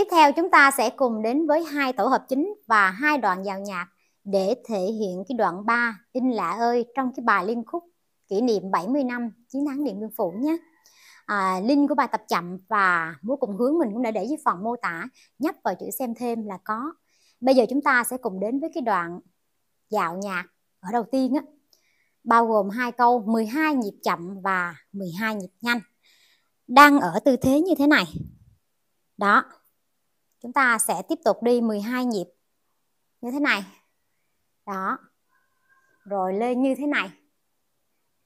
Tiếp theo chúng ta sẽ cùng đến với hai tổ hợp chính và hai đoạn dạo nhạc để thể hiện cái đoạn 3 In lạ ơi trong cái bài liên khúc kỷ niệm 70 năm chiến thắng Điện Biên Phủ nhé. À, link của bài tập chậm và múa cùng hướng mình cũng đã để dưới phần mô tả nhấp vào chữ xem thêm là có bây giờ chúng ta sẽ cùng đến với cái đoạn dạo nhạc ở đầu tiên á bao gồm hai câu 12 nhịp chậm và 12 nhịp nhanh đang ở tư thế như thế này đó chúng ta sẽ tiếp tục đi 12 nhịp như thế này đó rồi lên như thế này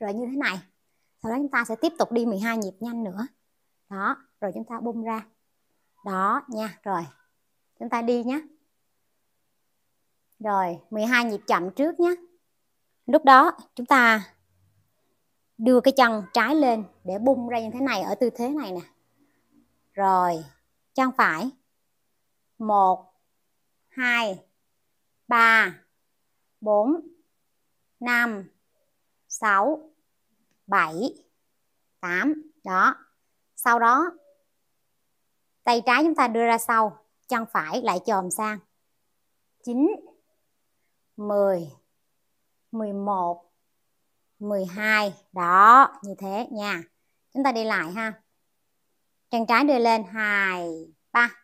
rồi như thế này sau đó chúng ta sẽ tiếp tục đi 12 nhịp nhanh nữa đó rồi chúng ta bung ra đó nha rồi chúng ta đi nhé rồi 12 nhịp chậm trước nhé lúc đó chúng ta đưa cái chân trái lên để bung ra như thế này ở tư thế này nè rồi chân phải 1 2 3 4 5 6 7 8 đó sau đó tay trái chúng ta đưa ra sau chân phải lại chòm sang 9 10 11 12 đó như thế nha chúng ta đi lại ha chân trái đưa lên 2 3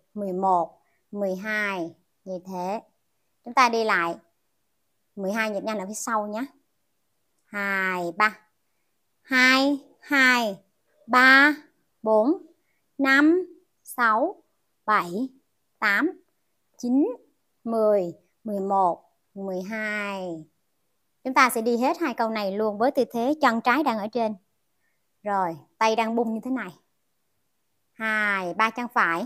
11, 12 như thế. Chúng ta đi lại 12 nhịp nhanh ở phía sau nhé. 2 3 2 2 3 4 5 6 7 8 9 10 11 12 Chúng ta sẽ đi hết hai câu này luôn với tư thế chân trái đang ở trên. Rồi, tay đang bung như thế này. 2 3 chân phải.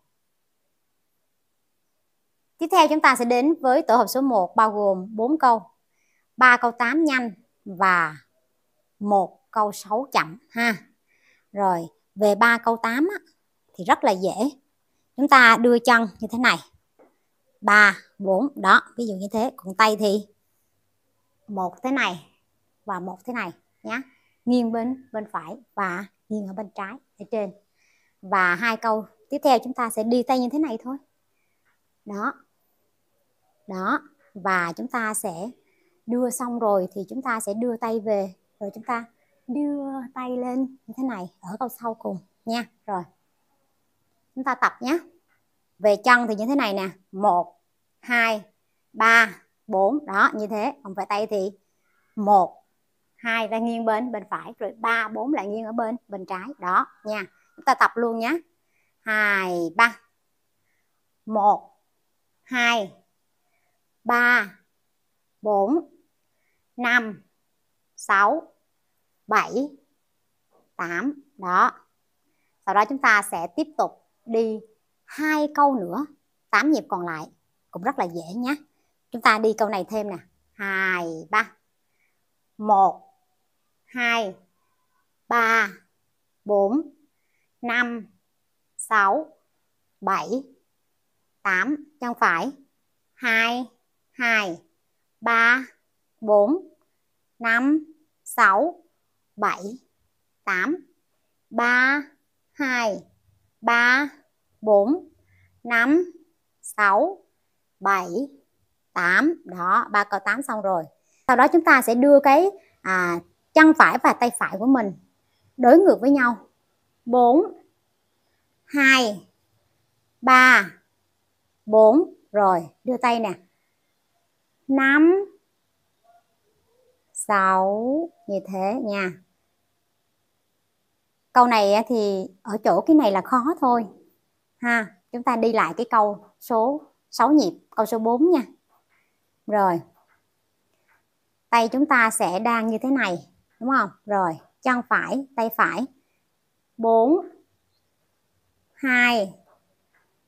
Tiếp theo chúng ta sẽ đến với tổ hợp số 1 bao gồm 4 câu. 3 câu 8 nhanh và một câu 6 chậm ha. Rồi, về 3 câu 8 á, thì rất là dễ. Chúng ta đưa chân như thế này. 3, 4 đó, ví dụ như thế. Còn tay thì một thế này và một thế này nhé. Nghiêng bên bên phải và nghiêng ở bên trái ở trên. Và hai câu tiếp theo chúng ta sẽ đi tay như thế này thôi. Đó, đó và chúng ta sẽ đưa xong rồi thì chúng ta sẽ đưa tay về rồi chúng ta đưa tay lên như thế này ở câu sau cùng nha rồi chúng ta tập nhé về chân thì như thế này nè một hai ba bốn đó như thế còn về tay thì một hai ra nghiêng bên bên phải rồi ba bốn lại nghiêng ở bên bên trái đó nha chúng ta tập luôn nhé hai ba một hai 3 4 5 6 7 8 đó sau đó chúng ta sẽ tiếp tục đi hai câu nữa 8 nhịp còn lại cũng rất là dễ nhé chúng ta đi câu này thêm nè 2 3 1 2 3 4 5 6 7 8 chân phải 2 2, 3, 4, 5, 6, 7, 8, 3, 2, 3, 4, 5, 6, 7, 8. Đó, ba câu 8 xong rồi. Sau đó chúng ta sẽ đưa cái à, chân phải và tay phải của mình đối ngược với nhau. 4, 2, 3, 4. Rồi, đưa tay nè. 5 6 như thế nha câu này thì ở chỗ cái này là khó thôi ha chúng ta đi lại cái câu số 6 nhịp câu số 4 nha rồi tay chúng ta sẽ đang như thế này đúng không rồi chân phải tay phải 4 2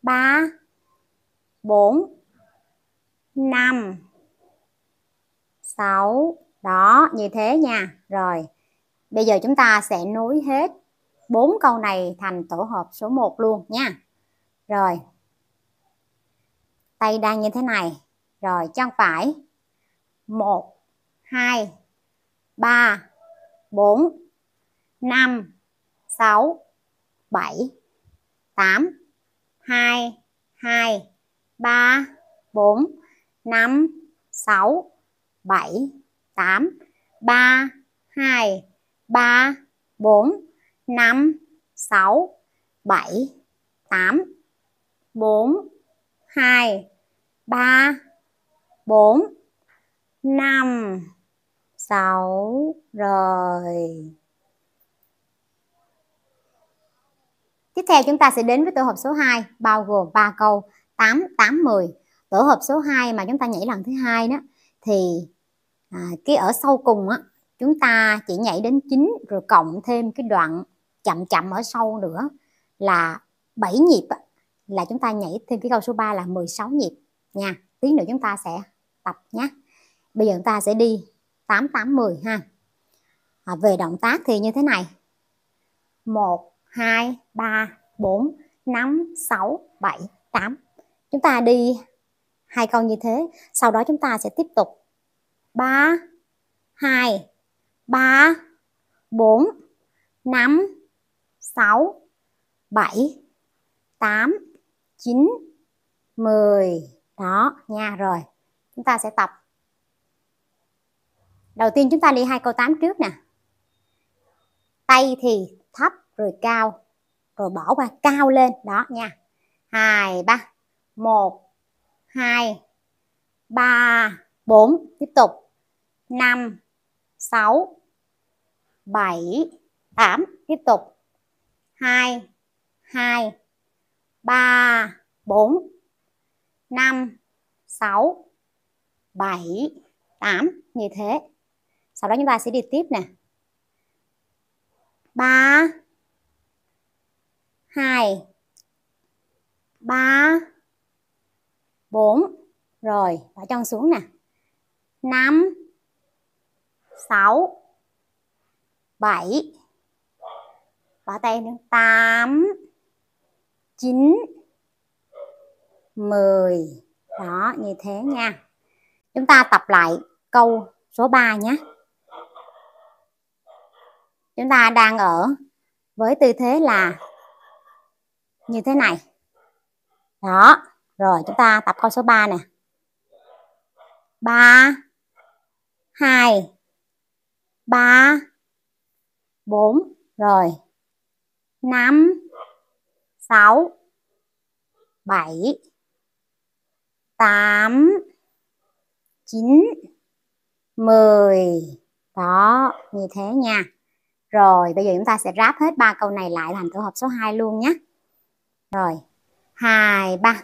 3 4 5 6 đó như thế nha rồi bây giờ chúng ta sẽ nối hết bốn câu này thành tổ hợp số 1 luôn nha rồi tay đang như thế này rồi chân phải 1 2 3 4 5 6 7 8 2 2 3 4 5 6 7, 8, 3, 2, 3, 4, 5, 6, 7, 8, 4, 2, 3, 4, 5, 6 rồi. Tiếp theo chúng ta sẽ đến với tổ hợp số 2 bao gồm 3 câu 8, 8, 10. Tổ hợp số 2 mà chúng ta nhảy lần thứ hai đó thì à, cái ở sau cùng á chúng ta chỉ nhảy đến 9 rồi cộng thêm cái đoạn chậm chậm ở sau nữa là 7 nhịp là chúng ta nhảy thêm cái câu số 3 là 16 nhịp nha. Tí nữa chúng ta sẽ tập nhé. Bây giờ chúng ta sẽ đi 8 8 10 ha. À, về động tác thì như thế này. 1 2 3 4 5 6 7 8. Chúng ta đi hai câu như thế sau đó chúng ta sẽ tiếp tục 3 2 3 4 5 6 7 8 9 10 đó nha rồi chúng ta sẽ tập đầu tiên chúng ta đi hai câu 8 trước nè tay thì thấp rồi cao rồi bỏ qua cao lên đó nha hai ba một 2 3 4 tiếp tục 5 6 7 8 tiếp tục 2 2 3 4 5 6 7 8 như thế sau đó chúng ta sẽ đi tiếp nè 3 2 3 4 rồi bỏ chân xuống nè 5 6 7 bỏ tay nữa 8 9 10 đó như thế nha chúng ta tập lại câu số 3 nhé chúng ta đang ở với tư thế là như thế này đó rồi chúng ta tập câu số 3 nè. 3 2 3 4 rồi 5 6 7 8 9 10 đó như thế nha rồi bây giờ chúng ta sẽ ráp hết ba câu này lại thành tổ hợp số 2 luôn nhé rồi 2 3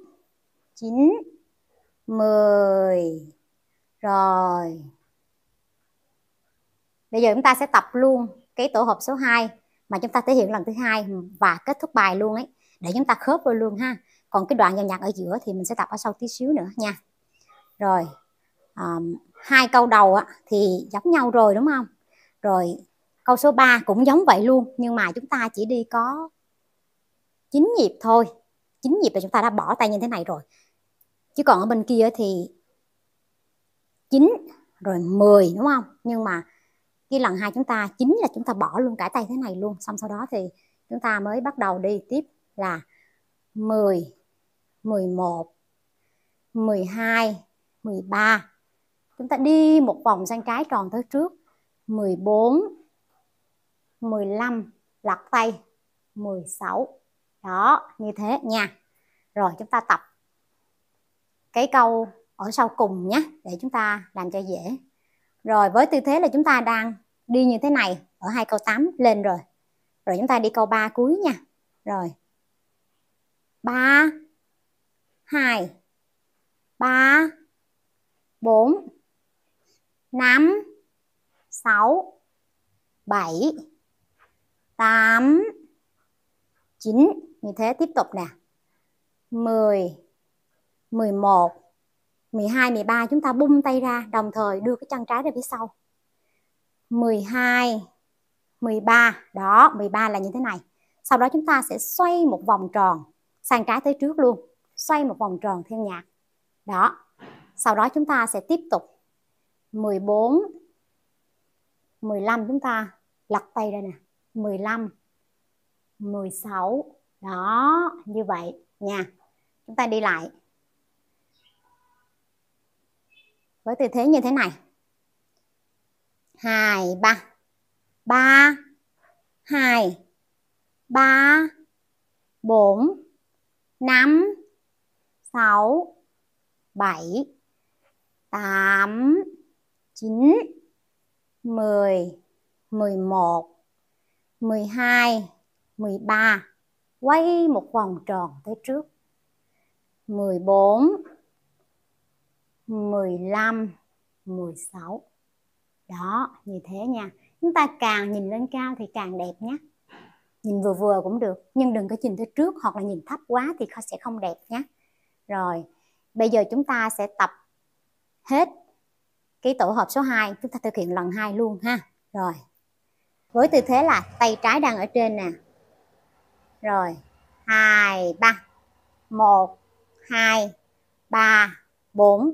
chín mười Rồi. Bây giờ chúng ta sẽ tập luôn cái tổ hợp số 2 mà chúng ta thể hiện lần thứ hai và kết thúc bài luôn ấy để chúng ta khớp vô luôn ha. Còn cái đoạn dàn nhạc ở giữa thì mình sẽ tập ở sau tí xíu nữa nha. Rồi. Um, hai câu đầu á, thì giống nhau rồi đúng không? Rồi câu số 3 cũng giống vậy luôn nhưng mà chúng ta chỉ đi có chín nhịp thôi. Chín nhịp là chúng ta đã bỏ tay như thế này rồi chứ còn ở bên kia thì 9 rồi 10 đúng không nhưng mà cái lần hai chúng ta chính là chúng ta bỏ luôn cả tay thế này luôn xong sau đó thì chúng ta mới bắt đầu đi tiếp là 10 11 12 13 chúng ta đi một vòng sang trái tròn tới trước 14 15 lật tay 16 đó như thế nha rồi chúng ta tập cái câu ở sau cùng nhé để chúng ta làm cho dễ rồi với tư thế là chúng ta đang đi như thế này ở hai câu 8 lên rồi rồi chúng ta đi câu 3 cuối nha rồi 3 2 3 4 5 6 7 8 9 như thế tiếp tục nè 10 11 12 13 chúng ta bung tay ra đồng thời đưa cái chân trái ra phía sau 12 13 đó 13 là như thế này sau đó chúng ta sẽ xoay một vòng tròn sang trái tới trước luôn xoay một vòng tròn theo nhạc đó sau đó chúng ta sẽ tiếp tục 14 15 chúng ta lật tay ra nè 15 16 đó như vậy nha chúng ta đi lại với tư thế như thế này hai ba ba hai ba bốn năm sáu bảy tám chín mười mười một mười hai mười ba quay một vòng tròn tới trước mười bốn 15, 16. Đó, như thế nha. Chúng ta càng nhìn lên cao thì càng đẹp nhé. Nhìn vừa vừa cũng được, nhưng đừng có nhìn tới trước hoặc là nhìn thấp quá thì nó sẽ không đẹp nhé. Rồi, bây giờ chúng ta sẽ tập hết cái tổ hợp số 2, chúng ta thực hiện lần 2 luôn ha. Rồi. Với tư thế là tay trái đang ở trên nè. Rồi, 2 3 1 2 3 4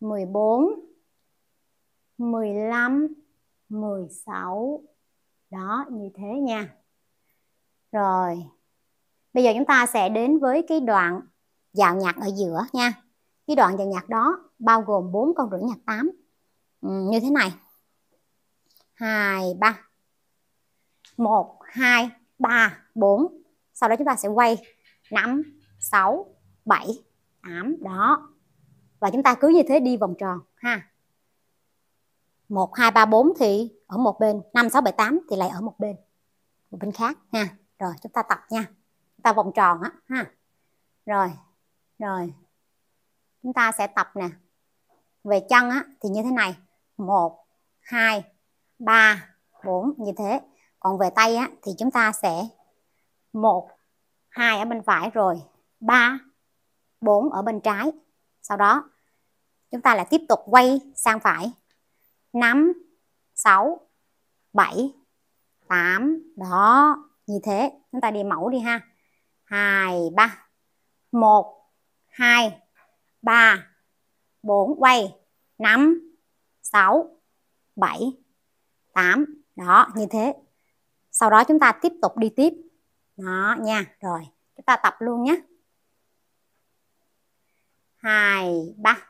14 15 16 đó như thế nha rồi bây giờ chúng ta sẽ đến với cái đoạn dạo nhạc ở giữa nha cái đoạn dạo nhạc đó bao gồm bốn con rưỡi nhạc 8 ừ, như thế này 2 3 1 2 3 4 sau đó chúng ta sẽ quay 5 6 7 8 đó và chúng ta cứ như thế đi vòng tròn ha 1 2 3 4 thì ở một bên 5 6 7 8 thì lại ở một bên một bên khác ha rồi chúng ta tập nha chúng ta vòng tròn á ha rồi rồi chúng ta sẽ tập nè về chân á thì như thế này 1 2 3 4 như thế còn về tay á thì chúng ta sẽ 1 2 ở bên phải rồi 3 4 ở bên trái sau đó chúng ta lại tiếp tục quay sang phải 5 6 7 8 đó như thế chúng ta đi mẫu đi ha 2 3 1 2 3 4 quay 5 6 7 8 đó như thế sau đó chúng ta tiếp tục đi tiếp đó nha rồi chúng ta tập luôn nhé 2 3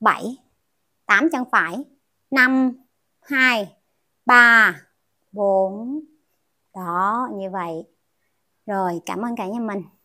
7 8 chân phải 5 2 3 4 đó như vậy rồi cảm ơn cả nhà mình